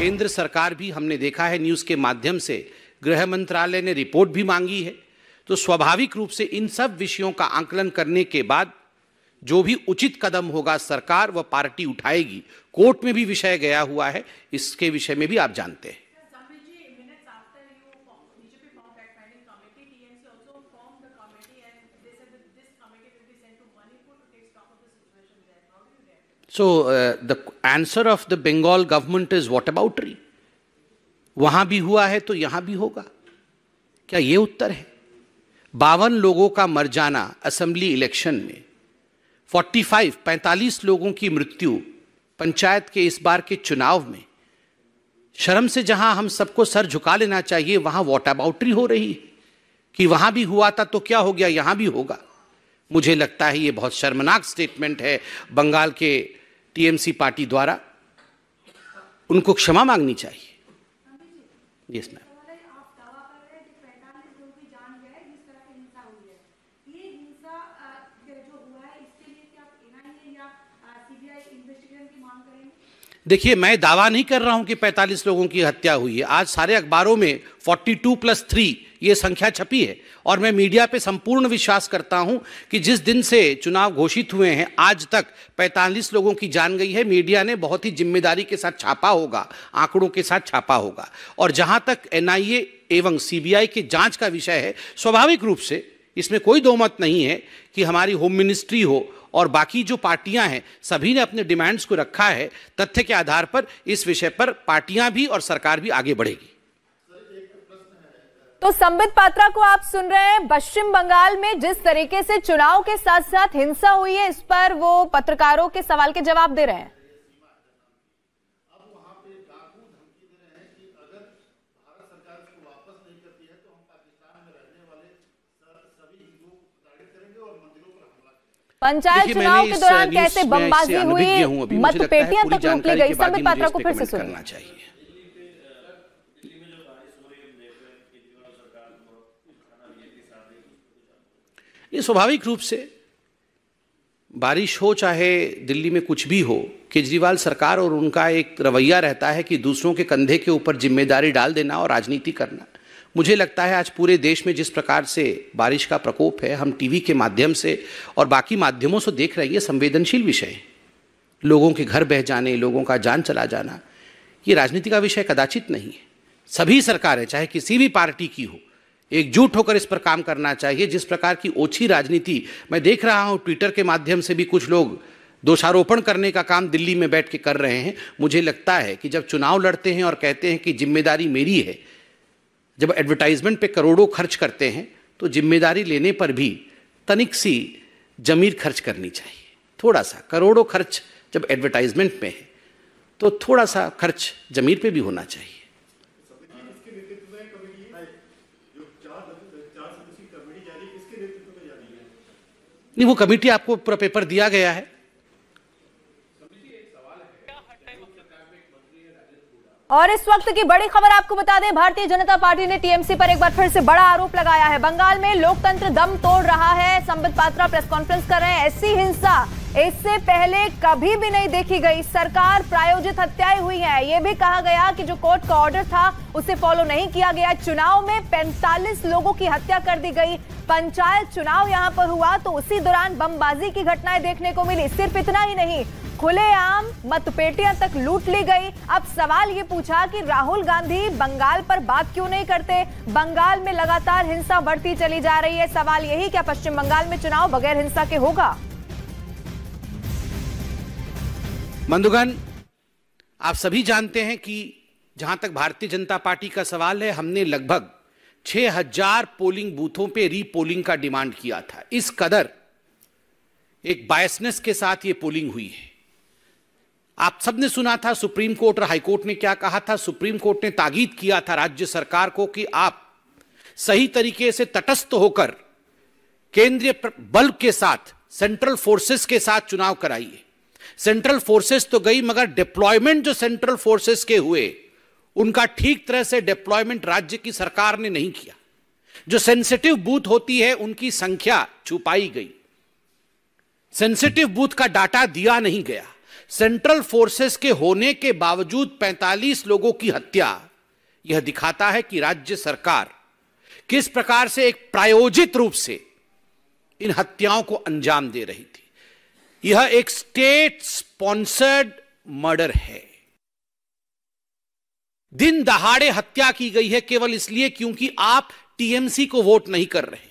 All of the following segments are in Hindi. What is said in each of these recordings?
केंद्र सरकार भी हमने देखा है न्यूज़ के माध्यम से गृह मंत्रालय ने रिपोर्ट भी मांगी है तो स्वाभाविक रूप से इन सब विषयों का आंकलन करने के बाद जो भी उचित कदम होगा सरकार व पार्टी उठाएगी कोर्ट में भी विषय गया हुआ है इसके विषय में भी आप जानते हैं so the answer of the Bengal government is whataboutery वहां भी हुआ है तो यहां भी होगा क्या ये उत्तर है बावन लोगों का मर जाना असेंबली इलेक्शन में 45, 45 लोगों की मृत्यु पंचायत के इस बार के चुनाव में शर्म से जहां हम सबको सर झुका लेना चाहिए वहां वॉट अबाउटरी हो रही है कि वहां भी हुआ था तो क्या हो गया यहां भी होगा मुझे लगता है ये बहुत शर्मनाक स्टेटमेंट है बंगाल के टीएमसी पार्टी द्वारा उनको क्षमा मांगनी चाहिए यस मैम देखिए मैं दावा नहीं कर रहा हूं कि 45 लोगों की हत्या हुई है आज सारे अखबारों में 42 प्लस थ्री ये संख्या छपी है और मैं मीडिया पे संपूर्ण विश्वास करता हूं कि जिस दिन से चुनाव घोषित हुए हैं आज तक 45 लोगों की जान गई है मीडिया ने बहुत ही जिम्मेदारी के साथ छापा होगा आंकड़ों के साथ छापा होगा और जहां तक एन एवं सीबीआई की जांच का विषय है स्वाभाविक रूप से इसमें कोई दो मत नहीं है कि हमारी होम मिनिस्ट्री हो और बाकी जो पार्टियां हैं सभी ने अपने डिमांड्स को रखा है तथ्य के आधार पर इस विषय पर पार्टियां भी और सरकार भी आगे बढ़ेगी तो संबित पात्रा को आप सुन रहे हैं पश्चिम बंगाल में जिस तरीके से चुनाव के साथ साथ हिंसा हुई है इस पर वो पत्रकारों के सवाल के जवाब दे रहे हैं पंचायत चुनाव के दौरान कैसे बमबाजी हुई मतपेटियां तक रोक ली गई संबित पात्रा को फिर से सुनना चाहिए ये स्वाभाविक रूप से बारिश हो चाहे दिल्ली में कुछ भी हो केजरीवाल सरकार और उनका एक रवैया रहता है कि दूसरों के कंधे के ऊपर जिम्मेदारी डाल देना और राजनीति करना मुझे लगता है आज पूरे देश में जिस प्रकार से बारिश का प्रकोप है हम टीवी के माध्यम से और बाकी माध्यमों से देख रहे हैं संवेदनशील विषय लोगों के घर बह जाने लोगों का जान चला जाना ये राजनीति का विषय कदाचित नहीं है सभी सरकारें चाहे किसी भी पार्टी की हो एकजुट होकर इस पर काम करना चाहिए जिस प्रकार की ओछी राजनीति मैं देख रहा हूँ ट्विटर के माध्यम से भी कुछ लोग दोषारोपण करने का काम दिल्ली में बैठ के कर रहे हैं मुझे लगता है कि जब चुनाव लड़ते हैं और कहते हैं कि जिम्मेदारी मेरी है जब एडवर्टाइजमेंट पे करोड़ों खर्च करते हैं तो जिम्मेदारी लेने पर भी तनिक सी जमीर खर्च करनी चाहिए थोड़ा सा करोड़ों खर्च जब एडवर्टाइजमेंट में है तो थोड़ा सा खर्च जमीर पे भी होना चाहिए नहीं वो कमेटी आपको पूरा पेपर दिया गया है और इस वक्त की बड़ी खबर आपको बता दें भारतीय जनता पार्टी ने टीएमसी पर एक बार फिर से बड़ा आरोप लगाया है बंगाल में लोकतंत्र दम तोड़ रहा है संबित पात्रा प्रेस कॉन्फ्रेंस कर रहे हैं ऐसी हिंसा इससे पहले कभी भी नहीं देखी गई सरकार प्रायोजित हत्याएं हुई हैं यह भी कहा गया कि जो कोर्ट का ऑर्डर था उसे फॉलो नहीं किया गया चुनाव में 45 लोगों की हत्या कर दी गई पंचायत चुनाव यहां पर हुआ तो उसी दौरान बमबाजी की घटनाएं देखने को मिली सिर्फ इतना ही नहीं खुलेआम मतपेटियां तक लूट ली गई अब सवाल ये पूछा कि राहुल गांधी बंगाल पर बात क्यों नहीं करते बंगाल में लगातार हिंसा बढ़ती चली जा रही है सवाल यही क्या पश्चिम बंगाल में चुनाव बगैर हिंसा के होगा बंधुगण आप सभी जानते हैं कि जहां तक भारतीय जनता पार्टी का सवाल है हमने लगभग 6000 पोलिंग बूथों पे रीपोलिंग का डिमांड किया था इस कदर एक बायसनेस के साथ ये पोलिंग हुई है आप सबने सुना था सुप्रीम कोर्ट और हाईकोर्ट ने क्या कहा था सुप्रीम कोर्ट ने तागीद किया था राज्य सरकार को कि आप सही तरीके से तटस्थ होकर केंद्रीय बल के साथ सेंट्रल फोर्सेस के साथ चुनाव कराइए सेंट्रल फोर्सेस तो गई मगर डिप्लॉयमेंट जो सेंट्रल फोर्सेस के हुए उनका ठीक तरह से डिप्लॉयमेंट राज्य की सरकार ने नहीं किया जो सेंसिटिव बूथ होती है उनकी संख्या छुपाई गई सेंसिटिव बूथ का डाटा दिया नहीं गया सेंट्रल फोर्सेस के होने के बावजूद 45 लोगों की हत्या यह दिखाता है कि राज्य सरकार किस प्रकार से एक प्रायोजित रूप से इन हत्याओं को अंजाम दे रही थी यह एक स्टेट स्पॉन्सर्ड मर्डर है दिन दहाड़े हत्या की गई है केवल इसलिए क्योंकि आप टीएमसी को वोट नहीं कर रहे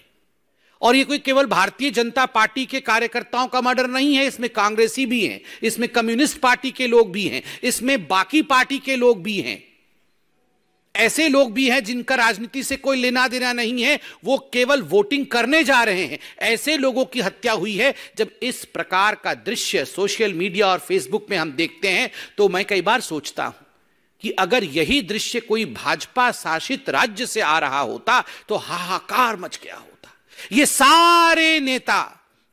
और यह कोई केवल भारतीय जनता पार्टी के कार्यकर्ताओं का मर्डर नहीं है इसमें कांग्रेसी भी हैं इसमें कम्युनिस्ट पार्टी के लोग भी हैं इसमें बाकी पार्टी के लोग भी हैं ऐसे लोग भी हैं जिनका राजनीति से कोई लेना देना नहीं है वो केवल वोटिंग करने जा रहे हैं ऐसे लोगों की हत्या हुई है जब इस प्रकार का दृश्य सोशल मीडिया और फेसबुक में हम देखते हैं तो मैं कई बार सोचता हूं कि अगर यही दृश्य कोई भाजपा शासित राज्य से आ रहा होता तो हाहाकार मच गया होता ये सारे नेता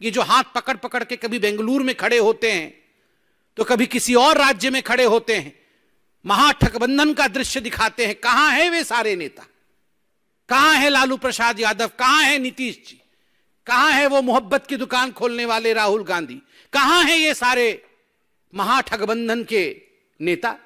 ये जो हाथ पकड़ पकड़ के कभी बेंगलुरु में खड़े होते हैं तो कभी किसी और राज्य में खड़े होते हैं महाठगबंधन का दृश्य दिखाते हैं कहां है वे सारे नेता कहां है लालू प्रसाद यादव कहां है नीतीश जी कहां है वो मोहब्बत की दुकान खोलने वाले राहुल गांधी कहां है ये सारे महाठगबंधन के नेता